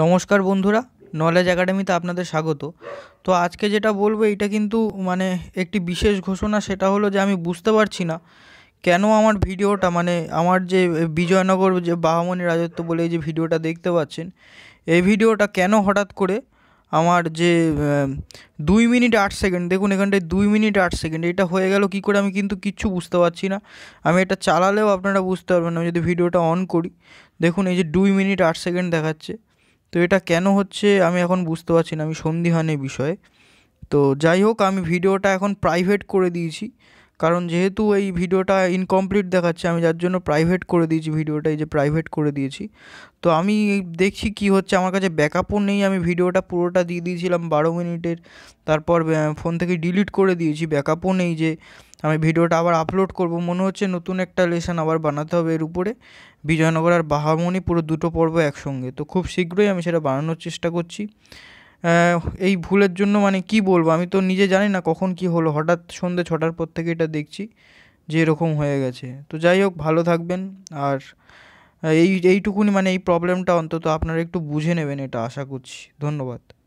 নমস্কার বন্ধুরা নলেজ একাডেমিতে আপনাদের স্বাগত তো আজকে যেটা বলবো এটা কিন্তু মানে একটি বিশেষ ঘোষণা সেটা হলো যে আমি বুঝতে পারছি না কেন আমার ভিডিওটা মানে আমার যে বিজয়নগর যে বাহামণি রাজত্ব বলে এই যে ভিডিওটা দেখতে পাচ্ছেন এই ভিডিওটা কেন হঠাৎ করে আমার যে দুই মিনিট আট সেকেন্ড দেখুন এখানটায় দুই মিনিট আট সেকেন্ড এটা হয়ে গেল কি করে আমি কিন্তু কিচ্ছু বুঝতে পারছি না আমি এটা চালালেও আপনারা বুঝতে পারবেন না যদি ভিডিওটা অন করি দেখুন এই যে দুই মিনিট আট সেকেন্ড দেখাচ্ছে তো এটা কেন হচ্ছে আমি এখন বুঝতে পারছি না আমি সন্দিহানের বিষয়ে তো যাই হোক আমি ভিডিওটা এখন প্রাইভেট করে দিয়েছি কারণ যেহেতু এই ভিডিওটা ইনকমপ্লিট দেখাচ্ছে আমি যার জন্য প্রাইভেট করে দিয়েছি ভিডিওটা এই যে প্রাইভেট করে দিয়েছি তো আমি দেখছি কি হচ্ছে আমার কাছে ব্যাকআপও নেই আমি ভিডিওটা পুরোটা দিয়ে দিয়েছিলাম বারো মিনিটের তারপর ফোন থেকে ডিলিট করে দিয়েছি ব্যাকআপও নেই যে আমি ভিডিওটা আবার আপলোড করব মনে হচ্ছে নতুন একটা লেসন আবার বানাতে হবে এর উপরে বিজয়নগর আর বাহামণি পুরো দুটো পর্ব একসঙ্গে তো খুব শীঘ্রই আমি সেটা বানানোর চেষ্টা করছি এই ভুলের জন্য মানে কি বলবো আমি তো নিজে জানি না কখন কি হলো হঠাৎ সন্ধে ছটার পর থেকে এটা দেখছি যে এরকম হয়ে গেছে তো যাই হোক ভালো থাকবেন আর এই এইটুকুনি মানে এই প্রবলেমটা অন্তত আপনারা একটু বুঝে নেবেন এটা আশা করছি ধন্যবাদ